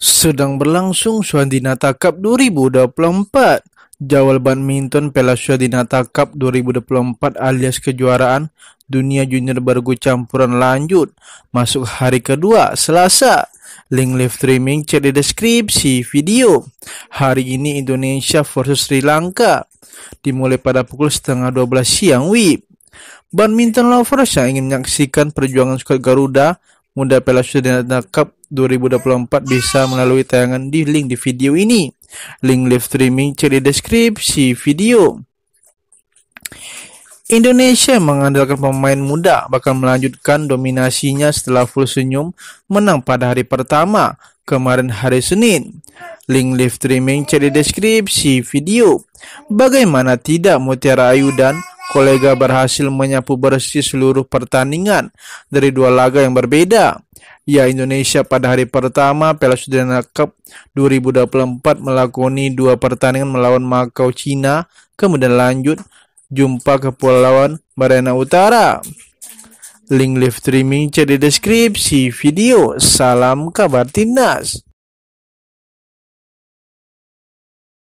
Sedang berlangsung Swadinata Cup 2024. Jawal Badminton Pela Swadinata Cup 2024 alias kejuaraan dunia junior bergu campuran lanjut masuk hari kedua Selasa. Link live streaming cek di deskripsi video. Hari ini Indonesia versus Sri Lanka dimulai pada pukul setengah 12 siang WIB. Badminton lovers yang ingin menyaksikan perjuangan skuad Garuda Muda Piala Student Cup 2024 bisa melalui tayangan di link di video ini. Link live streaming cek di deskripsi video. Indonesia mengandalkan pemain muda bahkan melanjutkan dominasinya setelah full senyum menang pada hari pertama kemarin hari Senin. Link live streaming cek di deskripsi video. Bagaimana tidak Mutiara Ayu dan kolega berhasil menyapu bersih seluruh pertandingan dari dua laga yang berbeda. Ya, Indonesia pada hari pertama Piala Sudirman Cup 2024 melakoni dua pertandingan melawan Makau Cina, kemudian lanjut jumpa Kepulauan Barena Utara. Link live streaming cek di deskripsi video. Salam kabar Timnas.